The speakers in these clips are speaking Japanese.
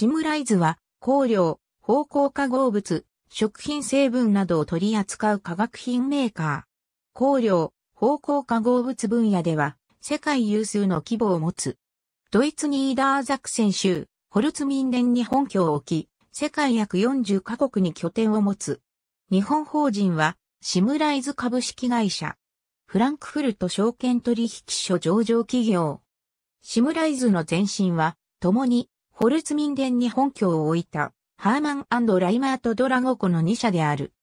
シムライズは、香料、芳香化合物、食品成分などを取り扱う化学品メーカー。香料、芳香化合物分野では、世界有数の規模を持つ。ドイツニーダーザクセン州、ホルツミンデンに本拠を置き、世界約40カ国に拠点を持つ。日本法人は、シムライズ株式会社。フランクフルト証券取引所上場企業。シムライズの前身は、共にホルツミンデンに本拠を置いた、ハーマンライマーとドラゴコの2社である。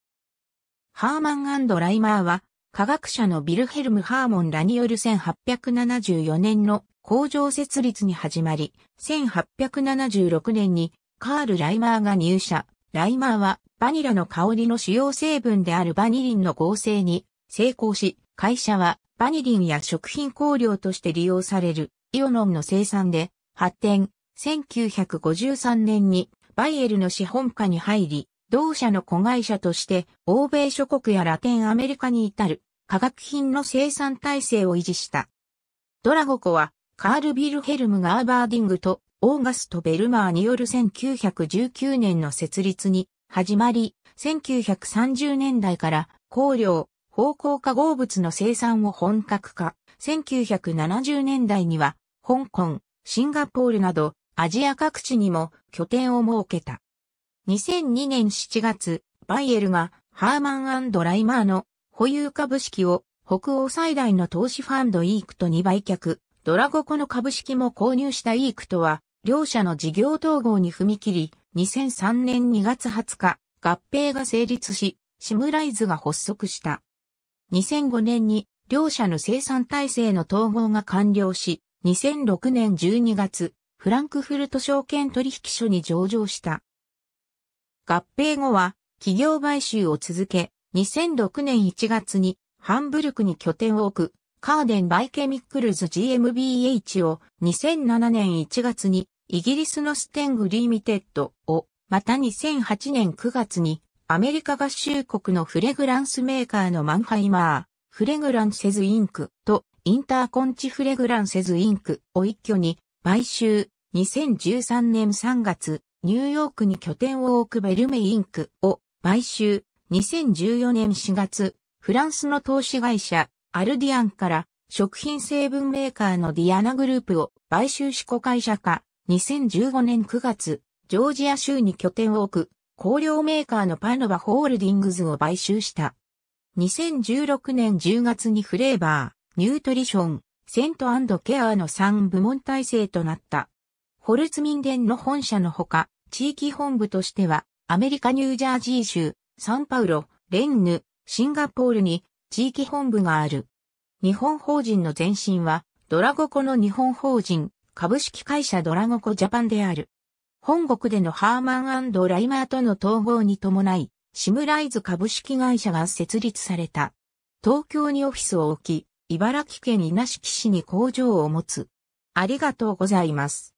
ハーマンライマーは、科学者のビルヘルム・ハーモンらによる1874年の工場設立に始まり、1876年にカール・ライマーが入社。ライマーはバニラの香りの主要成分であるバニリンの合成に成功し、会社はバニリンや食品香料として利用されるイオノンの生産で発展、1953年にバイエルの資本家に入り、同社の子会社として欧米諸国やラテンアメリカに至る化学品の生産体制を維持した。ドラゴコはカール・ビルヘルム・ガーバーディングとオーガスト・ベルマーによる1919年の設立に始まり、1930年代から香料、方向化合物の生産を本格化。1970年代には、香港、シンガポールなどアジア各地にも拠点を設けた。2002年7月、バイエルがハーマンライマーの保有株式を北欧最大の投資ファンドイークと2売却、ドラゴコの株式も購入したイークとは、両社の事業統合に踏み切り、2003年2月20日、合併が成立し、シムライズが発足した。2005年に両社の生産体制の統合が完了し、2006年12月、フランクフルト証券取引所に上場した。合併後は企業買収を続け、2006年1月にハンブルクに拠点を置くカーデン・バイケミックルズ GmbH を2007年1月にイギリスのステング・リミテッドをまた2008年9月にアメリカ合衆国のフレグランスメーカーのマンハイマー、フレグランセズインクとインターコンチフレグランセズインクを一挙に買収、2013年3月、ニューヨークに拠点を置くベルメインクを買収、2014年4月、フランスの投資会社、アルディアンから食品成分メーカーのディアナグループを買収し子会社化、2015年9月、ジョージア州に拠点を置く、香料メーカーのパノバホールディングズを買収した。2016年10月にフレーバー、ニュートリション、セントケアの3部門体制となった。ホルツミンデンの本社のほか、地域本部としては、アメリカニュージャージー州、サンパウロ、レンヌ、シンガポールに地域本部がある。日本法人の前身は、ドラゴコの日本法人、株式会社ドラゴコジャパンである。本国でのハーマンライマーとの統合に伴い、シムライズ株式会社が設立された。東京にオフィスを置き、茨城県稲敷市に工場を持つ。ありがとうございます。